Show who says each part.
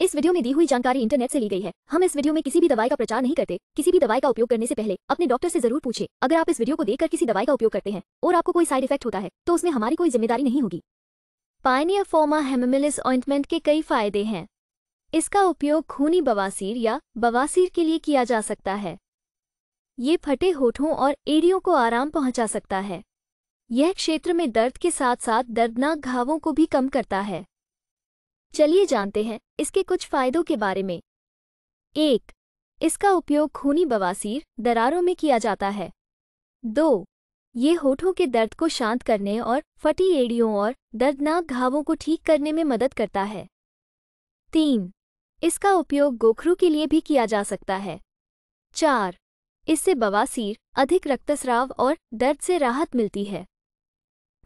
Speaker 1: इस वीडियो में दी हुई जानकारी इंटरनेट से ली गई है हम इस वीडियो में किसी भी दवाई का प्रचार नहीं करते किसी भी दवाई का उपयोग करने से पहले अपने डॉक्टर से जरूर पूछे अगर आप इस वीडियो को देखकर किसी दवाई का उपयोग करते हैं और आपको कोई साइड इफेक्ट होता है तो उसमें हमारी कोई जिम्मेदारी नहीं होगी पाइनियर फोमा हेमिलिस ऑइंटमेंट के कई फायदे हैं इसका उपयोग खूनी बवासीर या बवासीर के लिए किया जा सकता है ये फटे होठों और एड़ियों को आराम पहुंचा सकता है यह क्षेत्र में दर्द के साथ साथ दर्दनाक घावों को भी कम करता है चलिए जानते हैं इसके कुछ फायदों के बारे में एक इसका उपयोग खूनी बवासीर दरारों में किया जाता है दो ये होठों के दर्द को शांत करने और फटी एड़ियों और दर्दनाक घावों को ठीक करने में मदद करता है तीन इसका उपयोग गोखरू के लिए भी किया जा सकता है चार इससे बवासीर अधिक रक्तस्राव और दर्द से राहत मिलती है